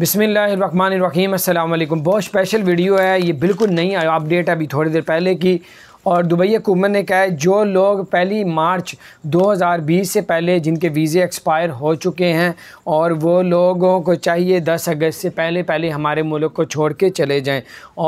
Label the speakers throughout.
Speaker 1: बिसमीम अल्लाम बहुत स्पेशल वीडियो है ये बिल्कुल नई अपडेट है अभी थोड़ी देर पहले की और दुबई हुकूमत ने कहा है जो लोग पहली मार्च 2020 से पहले जिनके वीज़े एक्सपायर हो चुके हैं और वो लोगों को चाहिए 10 अगस्त से पहले पहले हमारे मुल्क को छोड़ के चले जाएं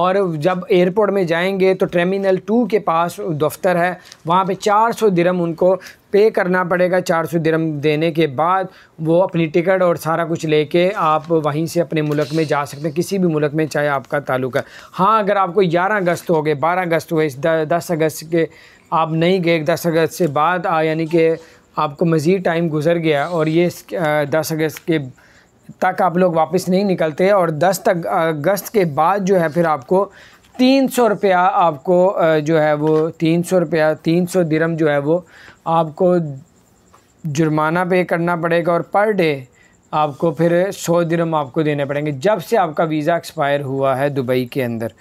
Speaker 1: और जब एयरपोर्ट में जाएंगे तो टर्मिनल टू के पास दफ्तर है वहाँ पे 400 सौ उनको पे करना पड़ेगा चार सौ दिरम देने के बाद वो अपनी टिकट और सारा कुछ लेके आप वहीं से अपने मुल्क में जा सकते हैं किसी भी मुल्क में चाहे आपका ताल्लुक है हाँ अगर आपको ग्यारह अगस्त हो गए बारह अगस्त हो गए दस अगस्त के आप नहीं गए दस अगस्त से बाद यानी कि आपको मज़ीद टाइम गुजर गया और ये दस अगस्त के तक आप लोग वापस नहीं निकलते और दस तक अगस्त के बाद जो है फिर आपको तीन सौ रुपया आपको जो है वो तीन सौ रुपया तीन सौ दिरम जो है वो आपको जुर्माना पे करना पड़ेगा और पर डे आपको फिर सौ दिरम आपको देने पड़ेंगे जब से आपका वीज़ा एक्सपायर हुआ है दुबई के अंदर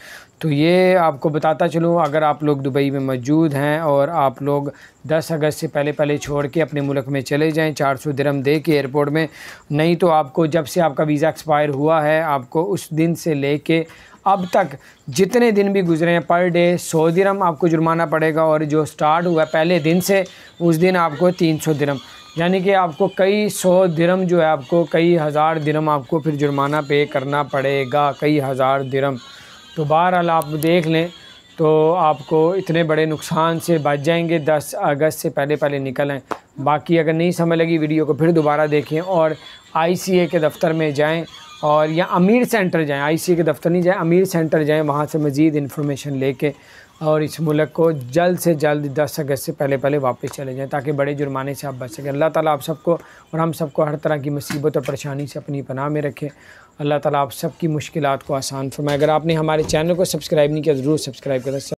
Speaker 1: तो ये आपको बताता चलूँ अगर आप लोग दुबई में मौजूद हैं और आप लोग 10 अगस्त से पहले पहले छोड़ के अपने मुल्क में चले जाएं 400 सौ दरम दे के एयरपोर्ट में नहीं तो आपको जब से आपका वीज़ा एक्सपायर हुआ है आपको उस दिन से ले अब तक जितने दिन भी गुजरे हैं पर डे सौ दिरम आपको जुर्माना पड़ेगा और जो स्टार्ट हुआ पहले दिन से उस दिन आपको तीन सौ दिरम यानी कि आपको कई सौ दिरम जो है आपको कई हज़ार दिरम आपको फिर जुर्माना पे करना पड़ेगा कई हज़ार दिरम तो बहरहाल आप देख लें तो आपको इतने बड़े नुकसान से बच जाएंगे दस अगस्त से पहले पहले निकलें बाकी अगर नहीं समझ लगी वीडियो को फिर दोबारा देखें और आईसीए के दफ्तर में जाएं और या अमीर सेंटर जाएँ सी के दफ्तर नहीं जाएँ अमीर सेंटर जाएँ वहाँ से मज़ीद इन्फॉर्मेशन लेके और इस मुल्क को जल्द से जल्द दस अगस्त से पहले पहले वापस चले जाएँ ताकि बड़े जुर्माने से आप बच सकें अल्लाह ताला आप सबको और हम सबको हर तरह की मुसीबत और परेशानी से अपनी पनाह में रखें अल्लाह ताला आप सबकी मुश्किल को आसान फरमाए अगर आपने हमारे चैनल को सब्सक्राइब नहीं किया ज़रूर सब्सक्राइब करें